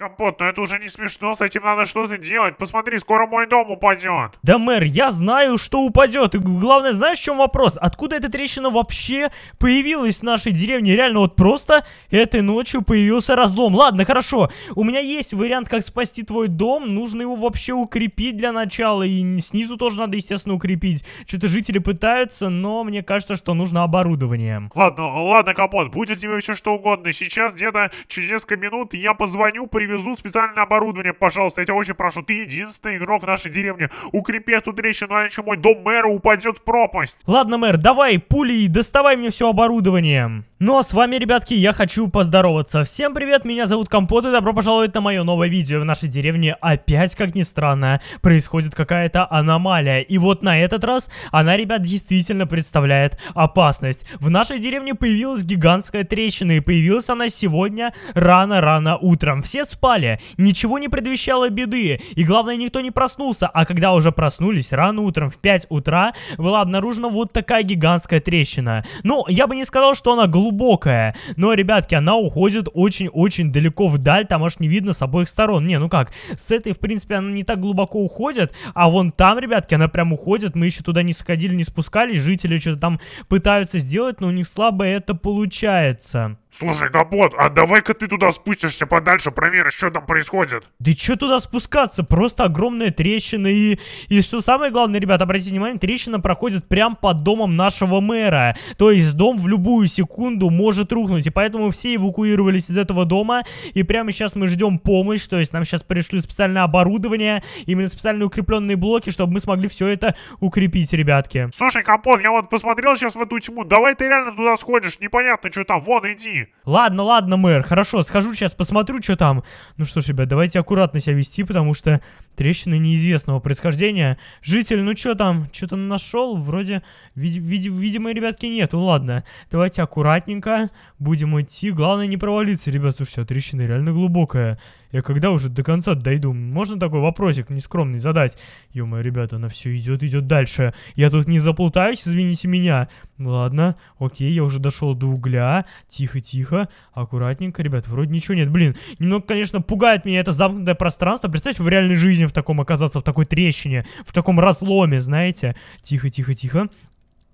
Капот, но ну это уже не смешно, с этим надо что-то делать. Посмотри, скоро мой дом упадет. Да, мэр, я знаю, что упадет. главное, знаешь, в чем вопрос? Откуда эта трещина вообще появилась в нашей деревне? Реально, вот просто этой ночью появился разлом. Ладно, хорошо. У меня есть вариант, как спасти твой дом. Нужно его вообще укрепить для начала. И снизу тоже надо, естественно, укрепить. Что-то жители пытаются, но мне кажется, что нужно оборудование. Ладно, ладно, Капот, будет тебе все что угодно. Сейчас где-то через несколько минут я позвоню, приведу привезут специальное оборудование, пожалуйста, я тебя очень прошу. Ты единственный игрок в нашей деревне. Укрепи эту трещину, а иначе мой дом мэра упадет в пропасть. Ладно, мэр, давай, пули, доставай мне все оборудование. Ну а с вами, ребятки, я хочу поздороваться. Всем привет, меня зовут Компот и добро пожаловать на мое новое видео. В нашей деревне опять, как ни странно, происходит какая-то аномалия. И вот на этот раз она, ребят, действительно представляет опасность. В нашей деревне появилась гигантская трещина и появилась она сегодня рано-рано утром. Все спали, ничего не предвещало беды, и главное, никто не проснулся, а когда уже проснулись, рано утром в 5 утра была обнаружена вот такая гигантская трещина. Ну, я бы не сказал, что она глубокая, но, ребятки, она уходит очень-очень далеко вдаль, там аж не видно с обоих сторон. Не, ну как, с этой, в принципе, она не так глубоко уходит, а вон там, ребятки, она прям уходит, мы еще туда не сходили, не спускались, жители что-то там пытаются сделать, но у них слабо это получается. Слушай, Габот, а давай-ка ты туда спустишься подальше, проверишь, что там происходит. Да что туда спускаться? Просто огромная трещина и... И что самое главное, ребят, обратите внимание, трещина проходит прямо под домом нашего мэра. То есть дом в любую секунду может рухнуть. И поэтому все эвакуировались из этого дома. И прямо сейчас мы ждем помощь. То есть нам сейчас пришлют специальное оборудование, именно специальные укрепленные блоки, чтобы мы смогли все это укрепить, ребятки. Слушай, Капот, я вот посмотрел сейчас в эту тьму. Давай ты реально туда сходишь. Непонятно, что там. Вон, иди. Ладно, ладно, мэр, хорошо, схожу сейчас, посмотрю, что там. Ну что ж, ребят, давайте аккуратно себя вести, потому что трещины неизвестного происхождения. Житель, ну что там, что-то нашел? Вроде, вид вид видимо, ребятки, нету, ладно. Давайте аккуратненько будем идти, главное не провалиться. Ребят, слушайте, а трещина реально глубокая. Я когда уже до конца дойду? Можно такой вопросик нескромный задать? ё ребята, она все идет, идет дальше. Я тут не заплутаюсь, извините меня. Ладно, окей, я уже дошел до угля. Тихо-тихо, аккуратненько, ребят, вроде ничего нет. Блин, немного, конечно, пугает меня это замкнутое пространство. Представьте, в реальной жизни в таком оказаться, в такой трещине, в таком разломе, знаете. Тихо-тихо-тихо.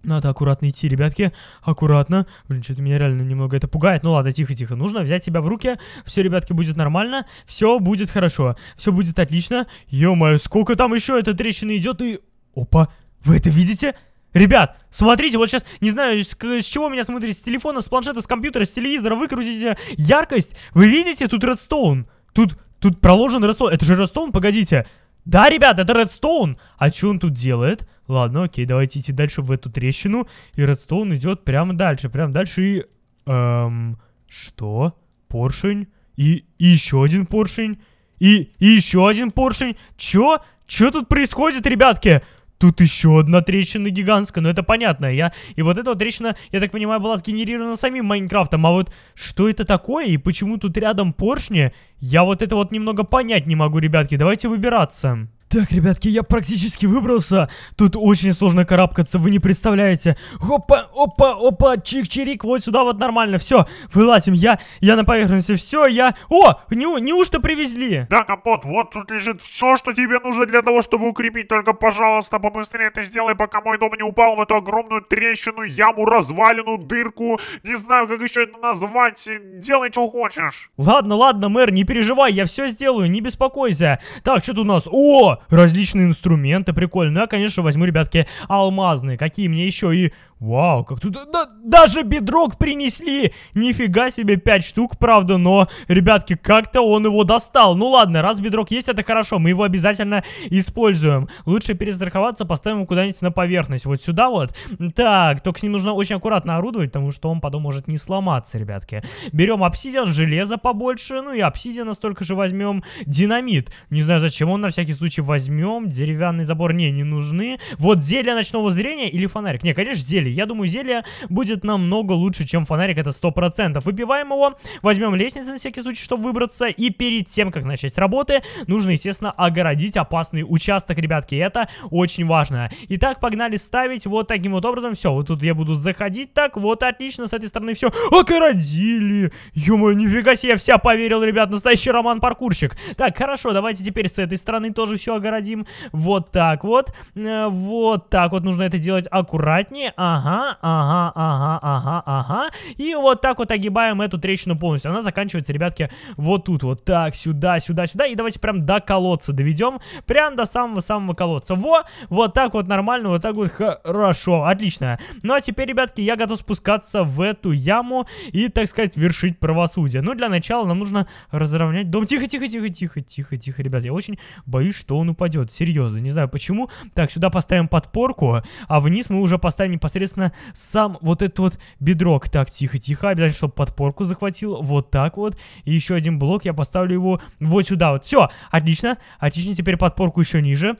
Надо аккуратно идти, ребятки. Аккуратно. Блин, что-то меня реально немного это пугает. Ну ладно, тихо-тихо. Нужно взять себя в руки. Все, ребятки, будет нормально. Все будет хорошо. Все будет отлично. Ё-моё, сколько там еще эта трещина идет и... Опа, вы это видите? Ребят, смотрите, вот сейчас, не знаю, с, с чего меня смотрите, с телефона, с планшета, с компьютера, с телевизора, выкрутите яркость. Вы видите, тут редстоун. Тут, тут проложен редстоун. Это же редстоун, погодите. Да, ребят, это Редстоун. А что он тут делает? Ладно, окей, давайте идти дальше в эту трещину. И Редстоун идет прямо дальше, прямо дальше и... Эм... Что? Поршень? И, и еще один поршень? И, и еще один поршень? Чё? Чё тут происходит, ребятки? Тут еще одна трещина гигантская, но это понятно. Я... И вот эта вот трещина, я так понимаю, была сгенерирована самим Майнкрафтом. А вот что это такое и почему тут рядом поршни, я вот это вот немного понять не могу, ребятки. Давайте выбираться. Так, ребятки, я практически выбрался. Тут очень сложно карабкаться, вы не представляете. Опа, опа, опа, чик-чирик, вот сюда вот нормально. Все, вылазим, я, я на поверхности, все, я... О, не, неужто привезли? Да, Капот, вот тут лежит все, что тебе нужно для того, чтобы укрепить. Только, пожалуйста, побыстрее это сделай, пока мой дом не упал в эту огромную трещину, яму, развалину, дырку. Не знаю, как еще это назвать. Делай, что хочешь. Ладно, ладно, мэр, не переживай, я все сделаю, не беспокойся. Так, что тут у нас? О, различные инструменты, прикольно. Ну, я, конечно, возьму, ребятки, алмазные. Какие мне еще и Вау, как тут... Да, даже бедрок принесли! Нифига себе, 5 штук, правда, но, ребятки, как-то он его достал. Ну ладно, раз бедрок есть, это хорошо, мы его обязательно используем. Лучше перестраховаться, поставим его куда-нибудь на поверхность, вот сюда вот. Так, только с ним нужно очень аккуратно орудовать, потому что он потом может не сломаться, ребятки. Берем обсидиан, железо побольше, ну и обсидиана столько же возьмем. Динамит, не знаю, зачем он, на всякий случай возьмем. Деревянный забор, не, не нужны. Вот зелье ночного зрения или фонарик? Не, конечно, зелье зелье. Я думаю, зелье будет намного лучше, чем фонарик, это 100%. Выпиваем его, возьмем лестницу на всякий случай, чтобы выбраться. И перед тем, как начать работы, нужно, естественно, огородить опасный участок, ребятки. Это очень важно. Итак, погнали ставить вот таким вот образом. Все, вот тут я буду заходить так. Вот, отлично, с этой стороны все. Огородили! ё нифига себе, я вся поверил, ребят. Настоящий роман-паркурщик. Так, хорошо, давайте теперь с этой стороны тоже все огородим. Вот так вот. Э, вот так вот нужно это делать аккуратнее. Ага ага, ага, ага, ага, ага. И вот так вот огибаем эту трещину полностью. Она заканчивается, ребятки, вот тут вот. Так, сюда, сюда, сюда. И давайте прям до колодца доведем. Прям до самого-самого колодца. Во! Вот так вот нормально, вот так вот хорошо. Отлично. Ну а теперь, ребятки, я готов спускаться в эту яму и, так сказать, вершить правосудие. Ну, для начала нам нужно разровнять дом. Тихо, тихо, тихо, тихо, тихо, тихо, ребят. Я очень боюсь, что он упадет. Серьезно, не знаю почему. Так, сюда поставим подпорку, а вниз мы уже поставим непосредственно соответственно, сам вот этот вот бедрок. Так, тихо-тихо, обязательно, чтобы подпорку захватил. Вот так вот. И еще один блок, я поставлю его вот сюда вот. Все, отлично, отлично, теперь подпорку еще ниже.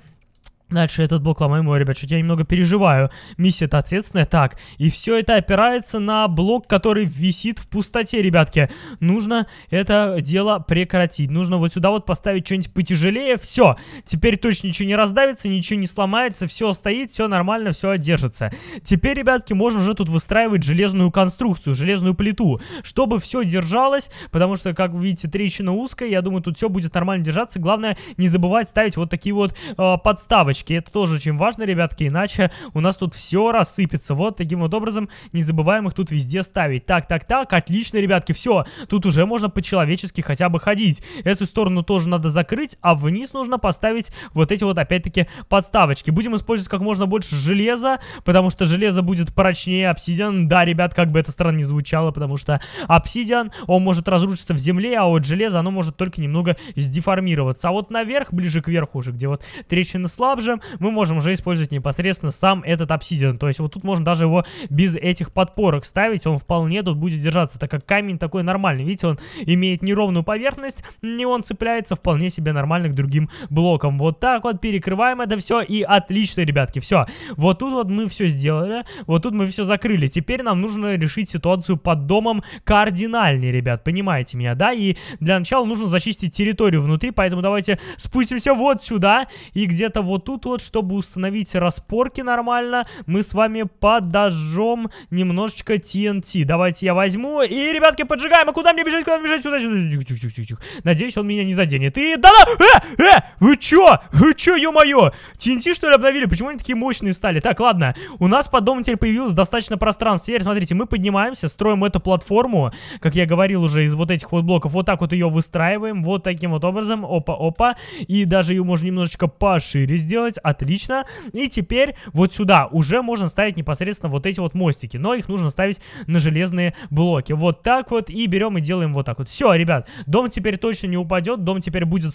Дальше этот блок ломаем. Ой, ребят, что я немного переживаю. Миссия-то ответственная. Так, и все это опирается на блок, который висит в пустоте, ребятки. Нужно это дело прекратить. Нужно вот сюда вот поставить что-нибудь потяжелее. Все. Теперь точно ничего не раздавится, ничего не сломается. Все стоит, все нормально, все держится. Теперь, ребятки, можно уже тут выстраивать железную конструкцию, железную плиту, чтобы все держалось. Потому что, как вы видите, трещина узкая. Я думаю, тут все будет нормально держаться. Главное, не забывать ставить вот такие вот э, подставы рамочки. Это тоже очень важно, ребятки, иначе у нас тут все рассыпется. Вот таким вот образом не забываем их тут везде ставить. Так, так, так, отлично, ребятки, все. Тут уже можно по-человечески хотя бы ходить. Эту сторону тоже надо закрыть, а вниз нужно поставить вот эти вот, опять-таки, подставочки. Будем использовать как можно больше железа, потому что железо будет прочнее обсидиан. Да, ребят, как бы это странно не звучало, потому что обсидиан, он может разрушиться в земле, а вот железо, оно может только немного сдеформироваться. А вот наверх, ближе к верху уже, где вот трещины слабже, позже, мы можем уже использовать непосредственно сам этот обсидиан. То есть вот тут можно даже его без этих подпорок ставить, он вполне тут будет держаться, так как камень такой нормальный. Видите, он имеет неровную поверхность, не он цепляется вполне себе нормально к другим блокам. Вот так вот перекрываем это все, и отлично, ребятки, все. Вот тут вот мы все сделали, вот тут мы все закрыли. Теперь нам нужно решить ситуацию под домом кардинальнее, ребят, понимаете меня, да? И для начала нужно зачистить территорию внутри, поэтому давайте спустимся вот сюда, и где-то вот тут тут вот, чтобы установить распорки нормально, мы с вами подожжем немножечко TNT. Давайте я возьму. И, ребятки, поджигаем. А куда мне бежать? Куда мне бежать? Сюда, сюда. Тихо, тихо, тихо, тихо. Надеюсь, он меня не заденет. И да-да! Э! Э! Вы чё? Вы чё, ё-моё? TNT, что ли, обновили? Почему они такие мощные стали? Так, ладно. У нас под домом теперь появилось достаточно пространства. Теперь, смотрите, мы поднимаемся, строим эту платформу, как я говорил уже, из вот этих вот блоков. Вот так вот ее выстраиваем, вот таким вот образом. Опа-опа. И даже ее можно немножечко пошире сделать сделать, отлично. И теперь вот сюда уже можно ставить непосредственно вот эти вот мостики, но их нужно ставить на железные блоки. Вот так вот и берем и делаем вот так вот. Все, ребят, дом теперь точно не упадет, дом теперь будет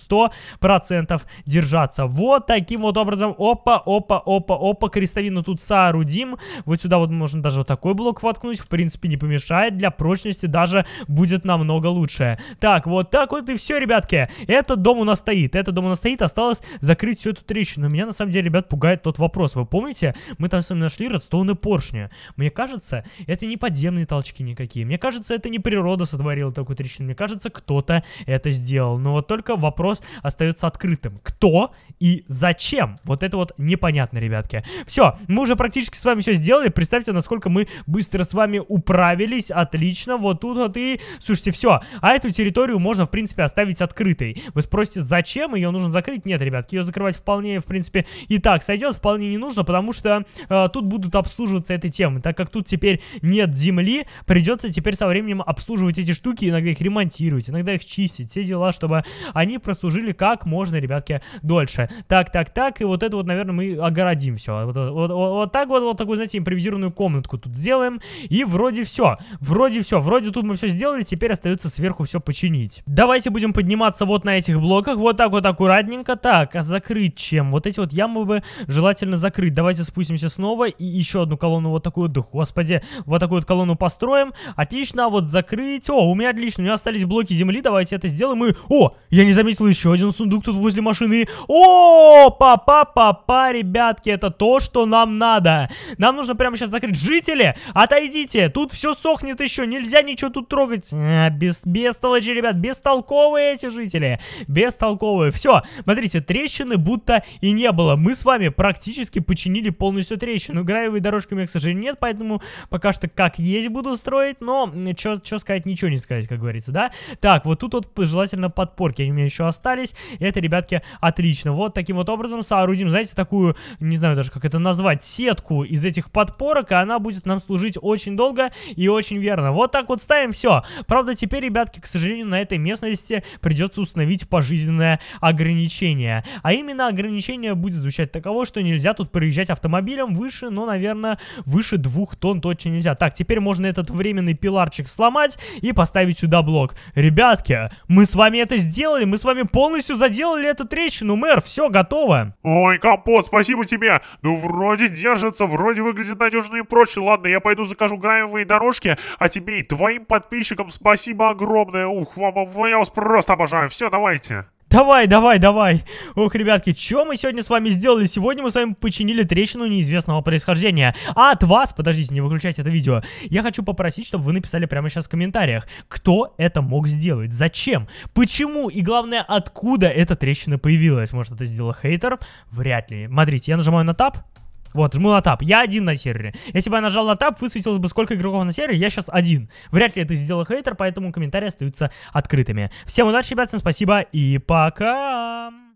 100% держаться. Вот таким вот образом, опа, опа, опа, опа, крестовину тут соорудим. Вот сюда вот можно даже вот такой блок воткнуть, в принципе не помешает, для прочности даже будет намного лучше. Так, вот так вот и все, ребятки. Этот дом у нас стоит, этот дом у нас стоит, осталось закрыть всю эту трещину. Меня меня на самом деле, ребят, пугает тот вопрос. Вы помните, мы там с вами нашли родстоуны поршня. Мне кажется, это не подземные толчки никакие. Мне кажется, это не природа сотворила такую трещину. Мне кажется, кто-то это сделал. Но вот только вопрос остается открытым. Кто и зачем? Вот это вот непонятно, ребятки. Все, мы уже практически с вами все сделали. Представьте, насколько мы быстро с вами управились. Отлично, вот тут вот и... Слушайте, все. А эту территорию можно, в принципе, оставить открытой. Вы спросите, зачем ее нужно закрыть? Нет, ребятки, ее закрывать вполне, в принципе, принципе, и так сойдет, вполне не нужно, потому что э, тут будут обслуживаться этой темы. Так как тут теперь нет земли, придется теперь со временем обслуживать эти штуки, иногда их ремонтировать, иногда их чистить, все дела, чтобы они прослужили как можно, ребятки, дольше. Так, так, так, и вот это вот, наверное, мы огородим все. Вот, вот, вот, вот так вот, вот такую, знаете, импровизированную комнатку тут сделаем, и вроде все, вроде все, вроде тут мы все сделали, теперь остается сверху все починить. Давайте будем подниматься вот на этих блоках, вот так вот аккуратненько, так, а закрыть чем? Вот эти вот яму бы желательно закрыть. Давайте спустимся снова и еще одну колонну вот такую, да господи, вот такую вот колонну построим. Отлично, вот закрыть. О, у меня отлично, у меня остались блоки земли, давайте это сделаем. И, о, я не заметил еще один сундук тут возле машины. О, папа, папа, ребятки, это то, что нам надо. Нам нужно прямо сейчас закрыть. Жители, отойдите, тут все сохнет еще, нельзя ничего тут трогать. А, без, без толочи, ребят, бестолковые эти жители, бестолковые. Все, смотрите, трещины будто и не не было. Мы с вами практически починили полностью трещину. Гравиевой дорожки у меня, к сожалению, нет, поэтому пока что как есть буду строить, но что сказать, ничего не сказать, как говорится, да? Так, вот тут вот желательно подпорки, они у меня еще остались. Это, ребятки, отлично. Вот таким вот образом соорудим, знаете, такую, не знаю даже, как это назвать, сетку из этих подпорок, и она будет нам служить очень долго и очень верно. Вот так вот ставим все. Правда, теперь, ребятки, к сожалению, на этой местности придется установить пожизненное ограничение. А именно ограничение решение будет звучать таково, что нельзя тут проезжать автомобилем выше, но, наверное, выше двух тонн точно нельзя. Так, теперь можно этот временный пиларчик сломать и поставить сюда блок. Ребятки, мы с вами это сделали, мы с вами полностью заделали эту трещину, мэр, все готово. Ой, Капот, спасибо тебе. Ну, вроде держится, вроде выглядит надежно и прочно. Ладно, я пойду закажу гравиевые дорожки, а тебе и твоим подписчикам спасибо огромное. Ух, вам, я вас просто обожаю. Все, давайте. Давай, давай, давай. Ох, ребятки, что мы сегодня с вами сделали? Сегодня мы с вами починили трещину неизвестного происхождения. А от вас, подождите, не выключайте это видео. Я хочу попросить, чтобы вы написали прямо сейчас в комментариях, кто это мог сделать, зачем, почему и главное, откуда эта трещина появилась. Может, это сделал хейтер? Вряд ли. Смотрите, я нажимаю на тап. Вот, жму на тап. Я один на сервере. Если бы я нажал на тап, высветилось бы сколько игроков на сервере, я сейчас один. Вряд ли это сделал хейтер, поэтому комментарии остаются открытыми. Всем удачи, ребят, всем спасибо и пока!